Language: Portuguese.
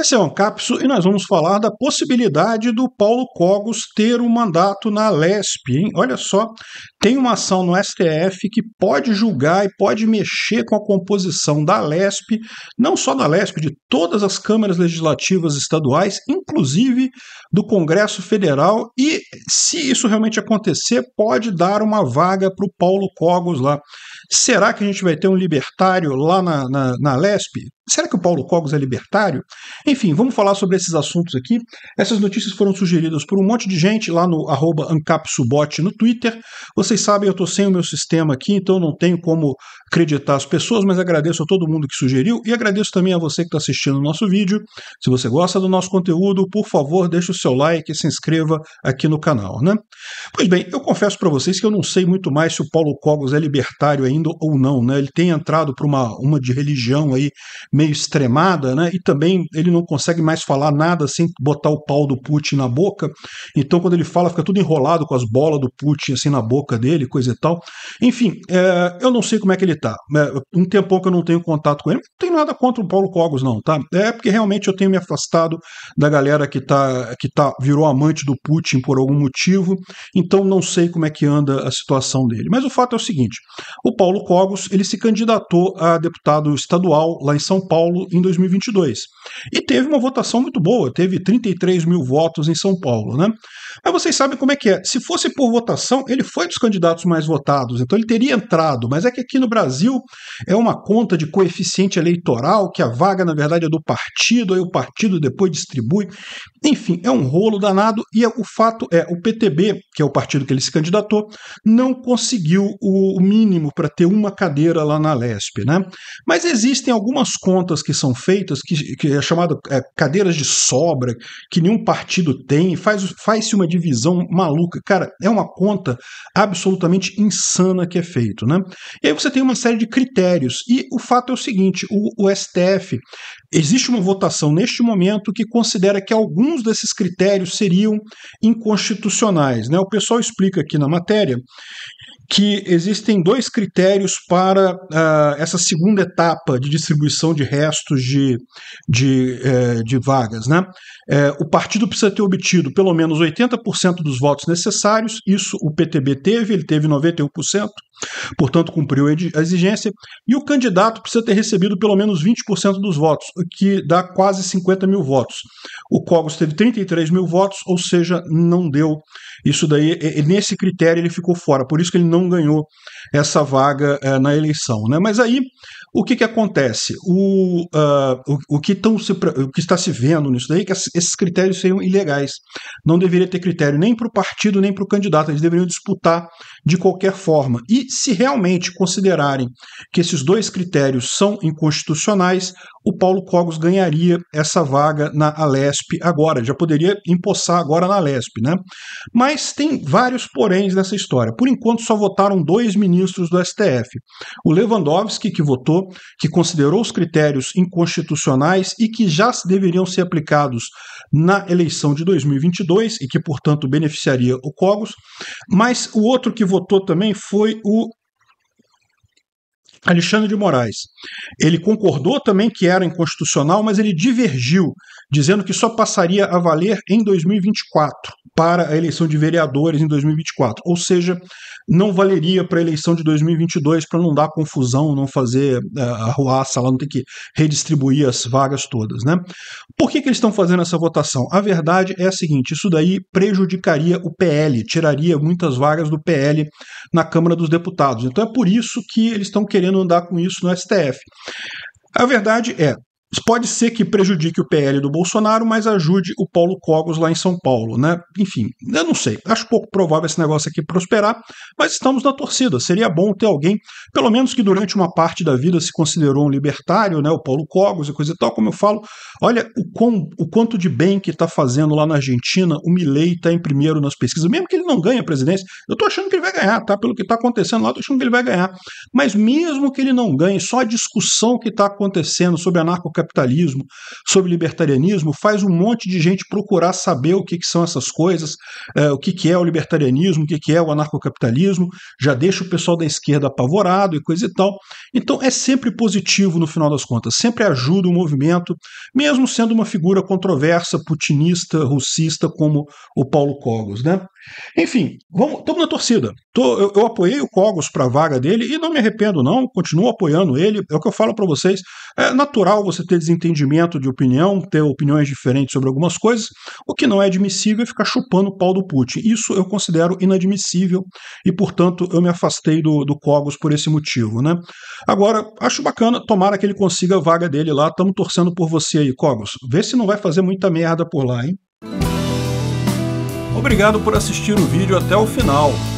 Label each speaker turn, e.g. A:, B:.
A: Esse é o Ancapsu e nós vamos falar da possibilidade do Paulo Cogos ter um mandato na Lespe, hein? Olha só, tem uma ação no STF que pode julgar e pode mexer com a composição da LESP, não só da LESP, de todas as câmaras legislativas estaduais, inclusive do Congresso Federal, e se isso realmente acontecer, pode dar uma vaga para o Paulo Cogos lá. Será que a gente vai ter um libertário lá na, na, na LESP? Será que o Paulo Cogos é libertário? Enfim, vamos falar sobre esses assuntos aqui. Essas notícias foram sugeridas por um monte de gente lá no arroba AncapSubote no Twitter. Você vocês sabem, eu estou sem o meu sistema aqui, então não tenho como acreditar as pessoas, mas agradeço a todo mundo que sugeriu e agradeço também a você que está assistindo o nosso vídeo. Se você gosta do nosso conteúdo, por favor, deixe o seu like e se inscreva aqui no canal. Né? Pois bem, eu confesso para vocês que eu não sei muito mais se o Paulo Cogos é libertário ainda ou não. Né? Ele tem entrado para uma, uma de religião aí meio extremada né? e também ele não consegue mais falar nada sem botar o pau do Putin na boca. Então, quando ele fala, fica tudo enrolado com as bolas do Putin assim na boca dele, coisa e tal. Enfim, é, eu não sei como é que ele tá. É, um tempão que eu não tenho contato com ele. Não tem nada contra o Paulo Cogos, não, tá? É porque realmente eu tenho me afastado da galera que tá, que tá virou amante do Putin por algum motivo. Então não sei como é que anda a situação dele. Mas o fato é o seguinte: o Paulo Cogos ele se candidatou a deputado estadual lá em São Paulo em 2022. E teve uma votação muito boa, teve 33 mil votos em São Paulo, né? Mas vocês sabem como é que é. Se fosse por votação, ele foi dos candidatos mais votados, então ele teria entrado, mas é que aqui no Brasil é uma conta de coeficiente eleitoral, que a vaga, na verdade, é do partido, aí o partido depois distribui. Enfim, é um rolo danado e é, o fato é, o PTB, que é o partido que ele se candidatou, não conseguiu o mínimo para ter uma cadeira lá na Lesp, né? Mas existem algumas contas que são feitas que, que é chamado é, cadeiras de sobra, que nenhum partido tem, faz-se faz uma divisão maluca. Cara, é uma conta absolutamente insana que é feito, né? E aí você tem uma série de critérios. E o fato é o seguinte: o, o STF existe uma votação neste momento que considera que alguns desses critérios seriam inconstitucionais. Né? O pessoal explica aqui na matéria que existem dois critérios para uh, essa segunda etapa de distribuição de restos de, de, eh, de vagas. Né? Eh, o partido precisa ter obtido pelo menos 80% dos votos necessários, isso o PTB teve, ele teve 91%, Portanto, cumpriu a exigência e o candidato precisa ter recebido pelo menos 20% dos votos, o que dá quase 50 mil votos. O Cogos teve 33 mil votos, ou seja, não deu. Isso daí, nesse critério, ele ficou fora, por isso que ele não ganhou essa vaga é, na eleição. Né? Mas aí, o que, que acontece? O, uh, o, o, que se, o que está se vendo nisso daí é que esses critérios seriam ilegais. Não deveria ter critério nem para o partido, nem para o candidato. Eles deveriam disputar de qualquer forma. E se realmente considerarem que esses dois critérios são inconstitucionais, o Paulo Cogos ganharia essa vaga na Alesp agora, já poderia empossar agora na Alesp, né? Mas tem vários poréns nessa história. Por enquanto só votaram dois ministros do STF. O Lewandowski que votou, que considerou os critérios inconstitucionais e que já deveriam ser aplicados na eleição de 2022 e que portanto beneficiaria o Cogos, mas o outro que votou também foi o Alexandre de Moraes. Ele concordou também que era inconstitucional, mas ele divergiu, dizendo que só passaria a valer em 2024, para a eleição de vereadores em 2024. Ou seja, não valeria para a eleição de 2022, para não dar confusão, não fazer uh, arruaça lá, não ter que redistribuir as vagas todas. Né? Por que, que eles estão fazendo essa votação? A verdade é a seguinte: isso daí prejudicaria o PL, tiraria muitas vagas do PL na Câmara dos Deputados. Então é por isso que eles estão querendo querendo andar com isso no STF. A verdade é, Pode ser que prejudique o PL do Bolsonaro, mas ajude o Paulo Cogos lá em São Paulo, né? Enfim, eu não sei. Acho pouco provável esse negócio aqui prosperar, mas estamos na torcida. Seria bom ter alguém, pelo menos que durante uma parte da vida se considerou um libertário, né? O Paulo Cogos e coisa e tal, como eu falo. Olha o, quão, o quanto de bem que está fazendo lá na Argentina. O Milei está em primeiro nas pesquisas, mesmo que ele não ganhe a presidência. Eu estou achando que ele vai ganhar, tá? Pelo que está acontecendo lá, estou achando que ele vai ganhar. Mas mesmo que ele não ganhe, só a discussão que está acontecendo sobre anarco capitalismo, sobre libertarianismo, faz um monte de gente procurar saber o que, que são essas coisas, é, o que, que é o libertarianismo, o que, que é o anarcocapitalismo, já deixa o pessoal da esquerda apavorado e coisa e tal. Então é sempre positivo no final das contas, sempre ajuda o movimento, mesmo sendo uma figura controversa, putinista, russista, como o Paulo Cogos, né? Enfim, vamos, estamos na torcida. Tô, eu, eu, apoiei o Cogos para a vaga dele e não me arrependo, não. Continuo apoiando ele. É o que eu falo para vocês. É natural você ter desentendimento de opinião, ter opiniões diferentes sobre algumas coisas. O que não é admissível é ficar chupando o pau do Putin. Isso eu considero inadmissível e, portanto, eu me afastei do, do Cogos por esse motivo. Né? Agora, acho bacana, tomara que ele consiga a vaga dele lá. Estamos torcendo por você aí, Cogos. Vê se não vai fazer muita merda por lá, hein? Obrigado por assistir o vídeo até o final.